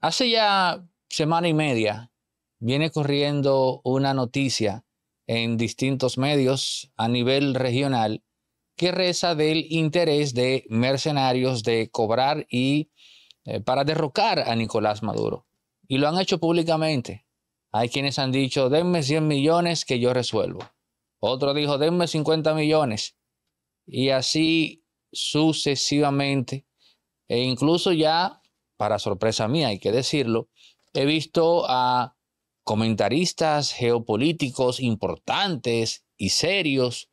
Hace ya semana y media viene corriendo una noticia en distintos medios a nivel regional que reza del interés de mercenarios de cobrar y eh, para derrocar a Nicolás Maduro. Y lo han hecho públicamente. Hay quienes han dicho, denme 100 millones que yo resuelvo. Otro dijo, denme 50 millones. Y así sucesivamente. E incluso ya para sorpresa mía, hay que decirlo, he visto a comentaristas geopolíticos importantes y serios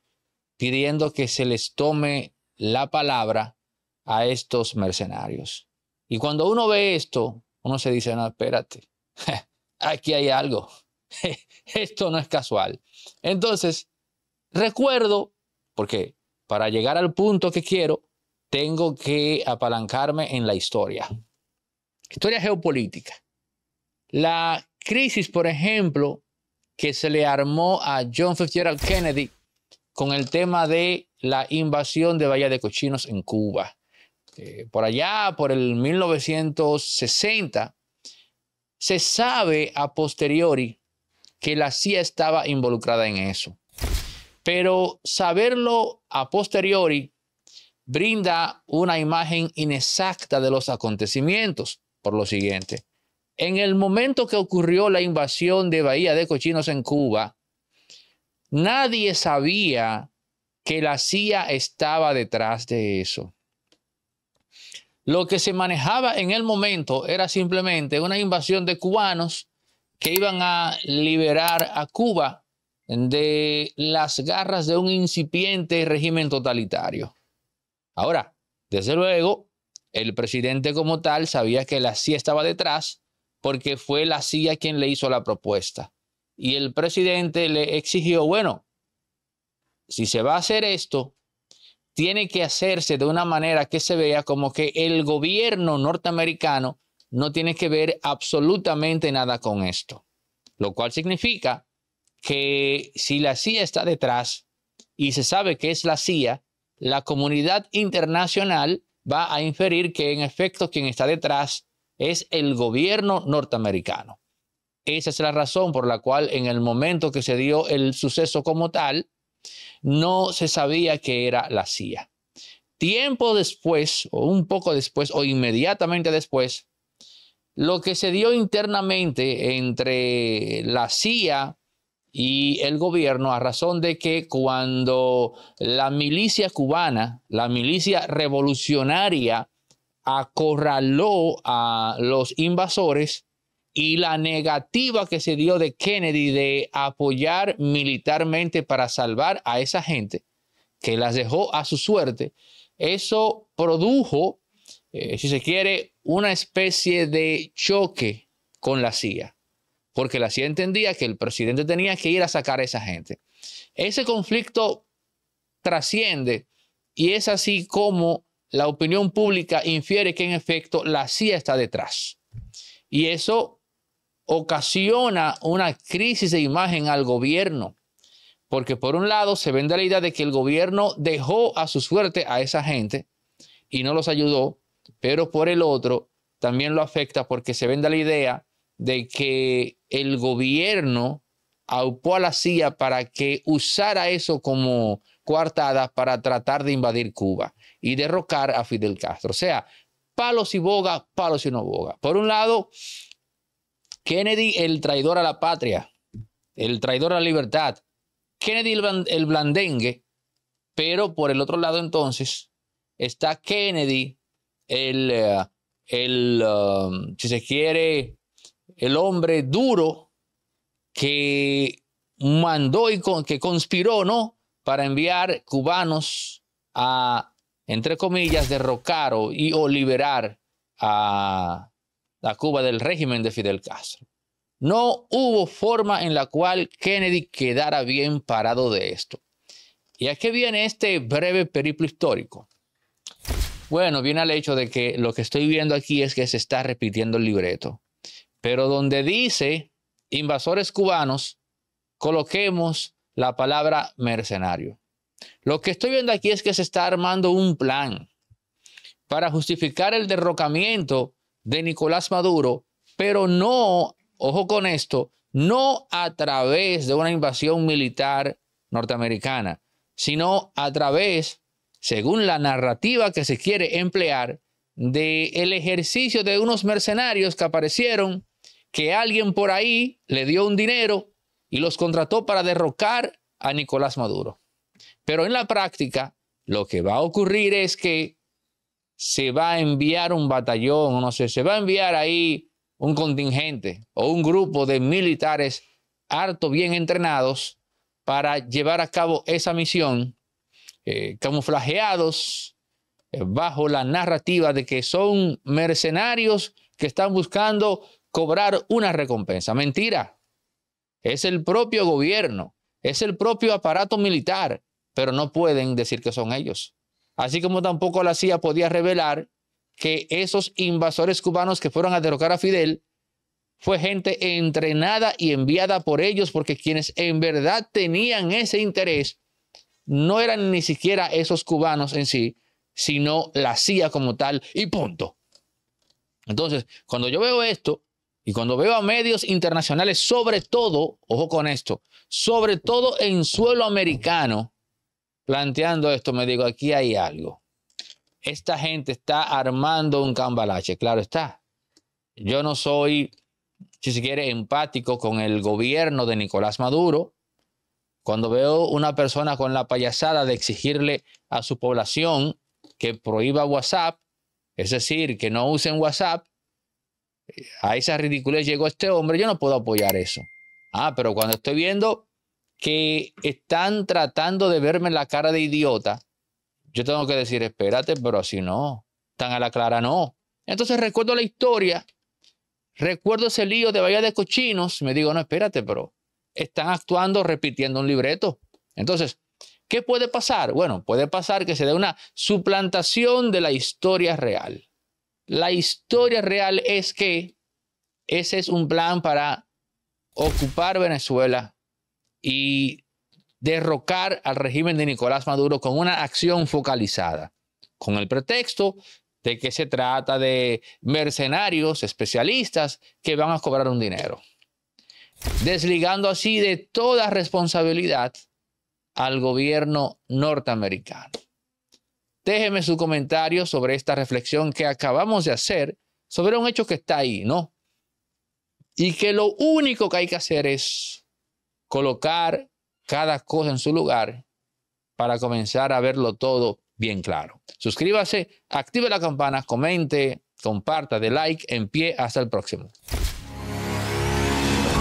pidiendo que se les tome la palabra a estos mercenarios. Y cuando uno ve esto, uno se dice, no, espérate, aquí hay algo, esto no es casual. Entonces, recuerdo, porque para llegar al punto que quiero, tengo que apalancarme en la historia. Historia geopolítica. La crisis, por ejemplo, que se le armó a John Fitzgerald Kennedy con el tema de la invasión de Bahía de Cochinos en Cuba. Eh, por allá, por el 1960, se sabe a posteriori que la CIA estaba involucrada en eso. Pero saberlo a posteriori brinda una imagen inexacta de los acontecimientos por lo siguiente. En el momento que ocurrió la invasión de Bahía de Cochinos en Cuba, nadie sabía que la CIA estaba detrás de eso. Lo que se manejaba en el momento era simplemente una invasión de cubanos que iban a liberar a Cuba de las garras de un incipiente régimen totalitario. Ahora, desde luego, el presidente como tal sabía que la CIA estaba detrás porque fue la CIA quien le hizo la propuesta. Y el presidente le exigió, bueno, si se va a hacer esto, tiene que hacerse de una manera que se vea como que el gobierno norteamericano no tiene que ver absolutamente nada con esto. Lo cual significa que si la CIA está detrás y se sabe que es la CIA, la comunidad internacional va a inferir que en efecto quien está detrás es el gobierno norteamericano. Esa es la razón por la cual en el momento que se dio el suceso como tal, no se sabía que era la CIA. Tiempo después, o un poco después, o inmediatamente después, lo que se dio internamente entre la CIA y el gobierno a razón de que cuando la milicia cubana, la milicia revolucionaria, acorraló a los invasores y la negativa que se dio de Kennedy de apoyar militarmente para salvar a esa gente, que las dejó a su suerte, eso produjo, eh, si se quiere, una especie de choque con la CIA porque la CIA entendía que el presidente tenía que ir a sacar a esa gente. Ese conflicto trasciende y es así como la opinión pública infiere que en efecto la CIA está detrás. Y eso ocasiona una crisis de imagen al gobierno, porque por un lado se vende la idea de que el gobierno dejó a su suerte a esa gente y no los ayudó, pero por el otro también lo afecta porque se vende la idea de que el gobierno aupó a la CIA para que usara eso como coartada para tratar de invadir Cuba y derrocar a Fidel Castro. O sea, palos y boga, palos y no boga. Por un lado, Kennedy, el traidor a la patria, el traidor a la libertad, Kennedy el blandengue, pero por el otro lado entonces está Kennedy, el, eh, el um, si se quiere, el hombre duro que mandó y que conspiró, ¿no? Para enviar cubanos a, entre comillas, derrocar o, y, liberar a la Cuba del régimen de Fidel Castro. No hubo forma en la cual Kennedy quedara bien parado de esto. Y aquí viene este breve periplo histórico. Bueno, viene al hecho de que lo que estoy viendo aquí es que se está repitiendo el libreto. Pero donde dice invasores cubanos, coloquemos la palabra mercenario. Lo que estoy viendo aquí es que se está armando un plan para justificar el derrocamiento de Nicolás Maduro, pero no, ojo con esto, no a través de una invasión militar norteamericana, sino a través, según la narrativa que se quiere emplear, del ejercicio de unos mercenarios que aparecieron que alguien por ahí le dio un dinero y los contrató para derrocar a Nicolás Maduro. Pero en la práctica, lo que va a ocurrir es que se va a enviar un batallón, no sé, se va a enviar ahí un contingente o un grupo de militares harto bien entrenados para llevar a cabo esa misión, eh, camuflajeados eh, bajo la narrativa de que son mercenarios que están buscando cobrar una recompensa. Mentira. Es el propio gobierno, es el propio aparato militar, pero no pueden decir que son ellos. Así como tampoco la CIA podía revelar que esos invasores cubanos que fueron a derrocar a Fidel fue gente entrenada y enviada por ellos porque quienes en verdad tenían ese interés no eran ni siquiera esos cubanos en sí, sino la CIA como tal y punto. Entonces, cuando yo veo esto, y cuando veo a medios internacionales, sobre todo, ojo con esto, sobre todo en suelo americano, planteando esto, me digo, aquí hay algo. Esta gente está armando un cambalache, claro está. Yo no soy, si se quiere, empático con el gobierno de Nicolás Maduro. Cuando veo una persona con la payasada de exigirle a su población que prohíba WhatsApp, es decir, que no usen WhatsApp, a esa ridiculez llegó este hombre, yo no puedo apoyar eso. Ah, pero cuando estoy viendo que están tratando de verme la cara de idiota, yo tengo que decir, espérate, pero si no, tan a la clara no. Entonces recuerdo la historia, recuerdo ese lío de Bahía de Cochinos, me digo, no, espérate, pero están actuando repitiendo un libreto. Entonces, ¿qué puede pasar? Bueno, puede pasar que se dé una suplantación de la historia real. La historia real es que ese es un plan para ocupar Venezuela y derrocar al régimen de Nicolás Maduro con una acción focalizada, con el pretexto de que se trata de mercenarios especialistas que van a cobrar un dinero, desligando así de toda responsabilidad al gobierno norteamericano. Déjeme su comentario sobre esta reflexión que acabamos de hacer sobre un hecho que está ahí, ¿no? Y que lo único que hay que hacer es colocar cada cosa en su lugar para comenzar a verlo todo bien claro. Suscríbase, active la campana, comente, comparta, de like, en pie, hasta el próximo.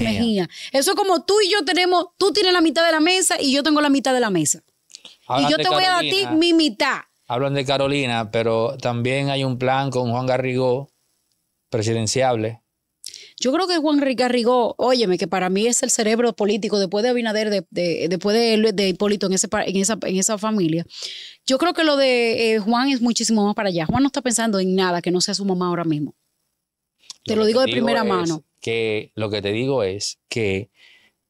Mejía. Eso es como tú y yo tenemos, tú tienes la mitad de la mesa y yo tengo la mitad de la mesa. y yo te voy a dar a ti mi mitad. Hablan de Carolina, pero también hay un plan con Juan Garrigó, presidenciable. Yo creo que Juan Garrigó, óyeme, que para mí es el cerebro político después de Abinader, después de, Hipólito en, en, esa, familia. Yo creo que lo de eh, Juan es muchísimo más para allá. Juan no está pensando en nada que no sea su mamá ahora mismo. Te lo, digo de primera mano que lo que te digo es que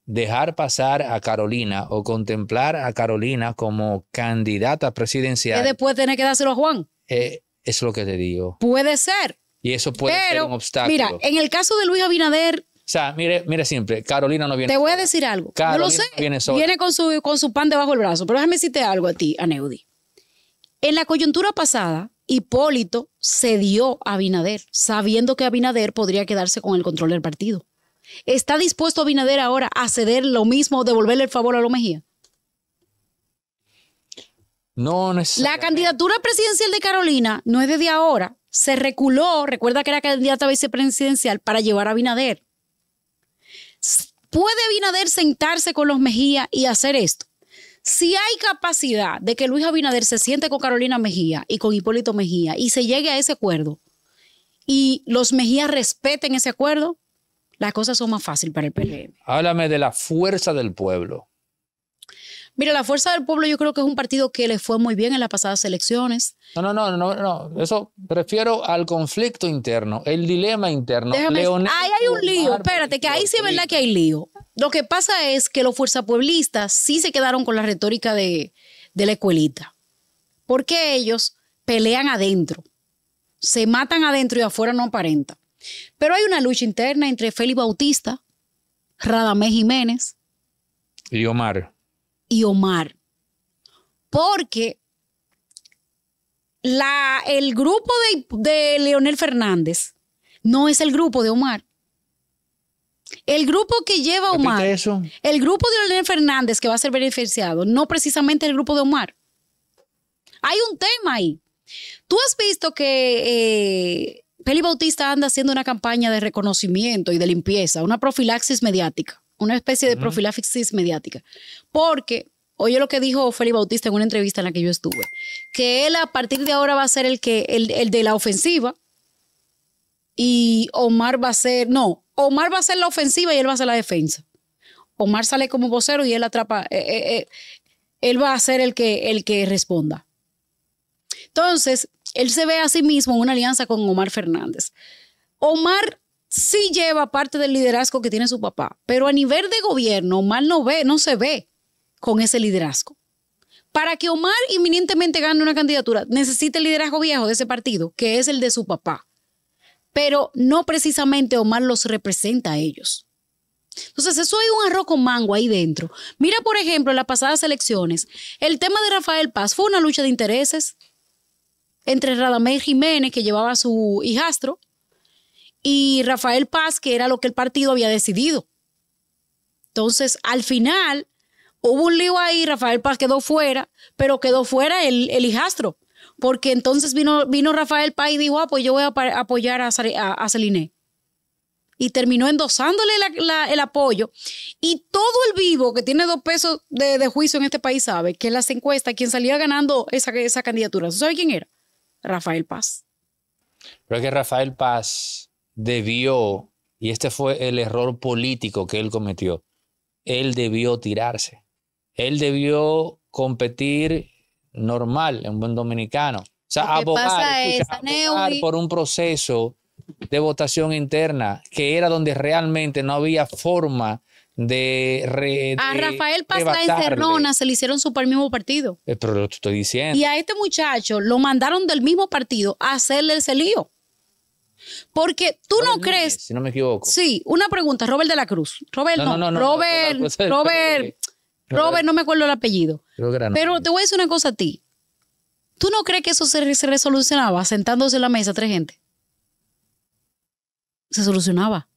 dejar pasar a Carolina o contemplar a Carolina como candidata presidencial. Que después tiene que dárselo a Juan. Eh, es lo que te digo. Puede ser. Y eso puede ser un obstáculo. Mira, en el caso de Luis Abinader. O sea, mire, mire siempre, Carolina no viene. Te voy a decir algo. Carolina Yo lo sé. viene, con su con su pan debajo del brazo. Pero déjame decirte algo a ti, Aneudi. En la coyuntura pasada, Hipólito cedió a Abinader, sabiendo que Abinader podría quedarse con el control del partido. ¿Está dispuesto Abinader ahora a ceder lo mismo, devolverle el favor a los Mejía? No La candidatura presidencial de Carolina no es desde ahora. Se reculó, recuerda que era candidata a vicepresidencial para llevar a Abinader. ¿Puede Abinader sentarse con los Mejía y hacer esto? Si hay capacidad de que Luis Abinader se siente con Carolina Mejía y con Hipólito Mejía y se llegue a ese acuerdo y los Mejías respeten ese acuerdo, las cosas son más fáciles para el PLM. Háblame de la fuerza del pueblo. Mira, la Fuerza del Pueblo yo creo que es un partido que le fue muy bien en las pasadas elecciones. No, no, no, no, no. Eso prefiero al conflicto interno, el dilema interno. ahí hay un lío. Espérate, que ahí sí es verdad que hay lío. Lo que pasa es que los pueblistas sí se quedaron con la retórica de, de la escuelita. Porque ellos pelean adentro. Se matan adentro y afuera no aparenta. Pero hay una lucha interna entre Félix Bautista, Radamés Jiménez. Y Omar y Omar. Porque la, el grupo de, de Leonel Fernández no es el grupo de Omar. El grupo que lleva Omar, el grupo de Leonel Fernández que va a ser beneficiado, no precisamente el grupo de Omar. Hay un tema ahí. Tú has visto que eh, Peli Bautista anda haciendo una campaña de reconocimiento y de limpieza, una profilaxis mediática, una especie de profilaxis mediática, porque Oye lo que dijo Félix Bautista en una entrevista en la que yo estuve, que él a partir de ahora va a ser el que el, de la ofensiva y Omar va a ser, no, Omar va a ser la ofensiva y él va a ser la defensa. Omar sale como vocero y él atrapa, eh, eh, eh, él va a ser el que, el que responda. Entonces, él se ve a sí mismo en una alianza con Omar Fernández. Omar sí lleva parte del liderazgo que tiene su papá, pero a nivel de gobierno, Omar no ve, no se ve con ese liderazgo. Para que Omar inminentemente gane una candidatura, necesita el liderazgo viejo de ese partido, que es el de su papá. Pero no precisamente Omar los representa a ellos. Entonces, eso hay un arroz con mango ahí dentro. Mira, por ejemplo, en las pasadas elecciones, el tema de Rafael Paz fue una lucha de intereses entre Radamel Jiménez, que llevaba a su hijastro, y Rafael Paz, que era lo que el partido había decidido. Entonces, al final, hubo un lío ahí, Rafael Paz quedó fuera, pero quedó fuera el, el hijastro, porque entonces vino, vino Rafael Paz y dijo, ah, pues yo voy a apoyar a, a, Celine. Y terminó endosándole el apoyo. Y todo el vivo que tiene dos pesos de, juicio en este país sabe que en las encuestas quien salía ganando esa, esa candidatura, ¿sabe quién era? Rafael Paz. Pero que Rafael Paz debió, y este fue el error político que él cometió, él debió tirarse él debió competir normal, en buen dominicano. O sea, abogar, por un proceso de votación interna, que era donde realmente no había forma de, re, a Rafael Paz Cernona se le hicieron su el mismo partido. pero lo estoy diciendo. Y a este muchacho lo mandaron del mismo partido a hacerle ese lío. Porque tú no crees. Si no me equivoco. Sí, una pregunta, Robert de la Cruz. Robert, no, no, Robert, Robert, Robert, no me acuerdo el apellido. Pero te voy a decir una cosa a ti. ¿Tú no crees que eso se, se resolucionaba sentándose en la mesa tres gente? Se solucionaba.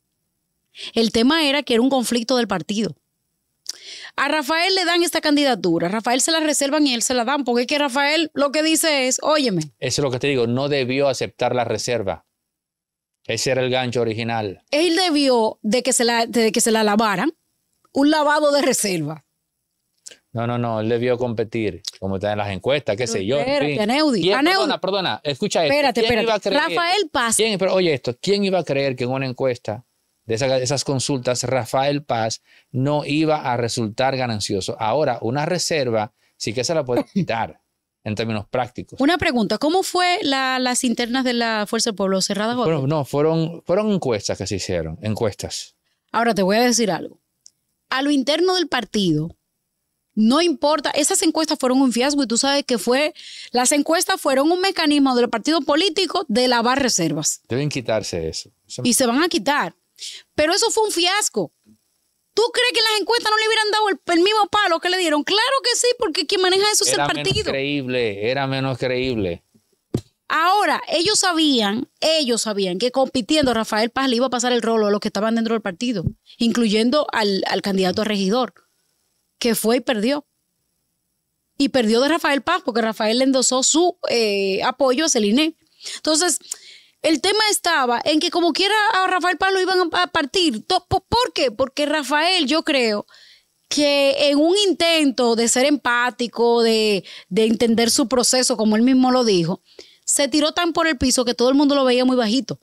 El tema era que era un conflicto del partido. A Rafael le dan esta candidatura, a Rafael se la reservan y él se la dan, porque es que Rafael lo que dice es, óyeme. Eso es lo que te digo, no debió aceptar la reserva. Ese era el gancho original. Él debió de que se la, de que se la lavaran, un lavado de reserva. No, no, no, él debió competir, como está en las encuestas, qué sé yo. en Perdona, perdona, escucha esto. Espérate, ¿Quién espérate. Rafael Paz. pero oye esto, ¿quién iba a creer que en una encuesta de esas, consultas Rafael Paz no iba a resultar ganancioso? Ahora, una reserva sí que se la puede quitar. en términos prácticos. Una pregunta, ¿cómo fue las internas de la Fuerza del Pueblo cerradas? no, fueron, fueron encuestas que se hicieron, encuestas. Ahora te voy a decir algo. A lo interno del partido, no importa, esas encuestas fueron un fiasco y tú sabes que fue, las encuestas fueron un mecanismo del partido político de lavar reservas. Deben quitarse eso. Y se van a quitar. Pero eso fue un fiasco. ¿Tú crees que las encuestas no le hubieran dado el, mismo palo que le dieron? Claro que sí, porque quien maneja eso es el partido. Era menos creíble, era menos creíble. Ahora, ellos sabían, ellos sabían que compitiendo Rafael Paz le iba a pasar el rolo a los que estaban dentro del partido, incluyendo al, al candidato a regidor que fue y perdió. Y perdió de Rafael Paz porque Rafael le endosó su eh, apoyo a Celine. Entonces, el tema estaba en que como quiera a Rafael Paz lo iban a partir. ¿Por qué? Porque Rafael, yo creo que en un intento de ser empático, de, de entender su proceso, como él mismo lo dijo, se tiró tan por el piso que todo el mundo lo veía muy bajito.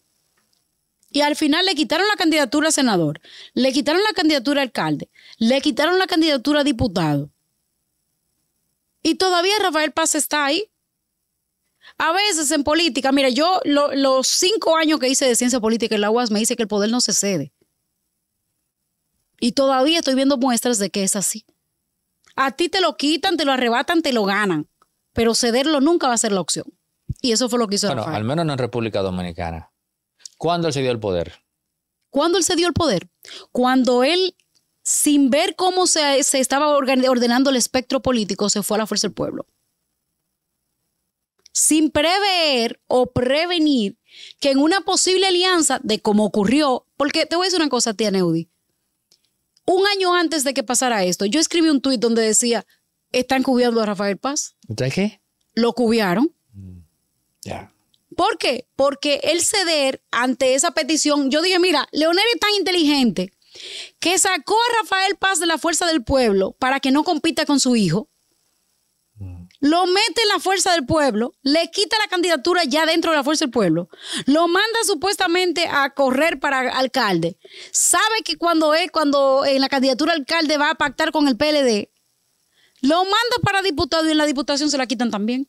Y al final le quitaron la candidatura a senador, le quitaron la candidatura a alcalde, le quitaron la candidatura a diputado. Y todavía Rafael Paz está ahí. A veces en política, mira, yo los cinco años que hice de ciencia política en la UAS me dice que el poder no se cede. Y todavía estoy viendo muestras de que es así. A ti te lo quitan, te lo arrebatan, te lo ganan. Pero cederlo nunca va a ser la opción. Y eso fue lo que hizo bueno, Al menos en República Dominicana. ¿Cuándo él se dio el poder? ¿Cuándo él se dio el poder? Cuando él, sin ver cómo se, estaba ordenando el espectro político, se fue a la fuerza del pueblo. Sin prever o prevenir que en una posible alianza de cómo ocurrió, porque te voy a decir una cosa, tía Neudi. Un año antes de que pasara esto, yo escribí un tuit donde decía, están cubriendo a Rafael Paz. ¿Usted qué? Lo cubrieron. Ya. ¿Por qué? Porque el ceder ante esa petición, yo dije, mira, Leonel es tan inteligente que sacó a Rafael Paz de la fuerza del pueblo para que no compita con su hijo, lo mete en la fuerza del pueblo, le quita la candidatura ya dentro de la fuerza del pueblo, lo manda supuestamente a correr para alcalde. Sabe que cuando es, cuando en eh, la candidatura alcalde va a pactar con el PLD, lo manda para diputado y en la diputación se la quitan también.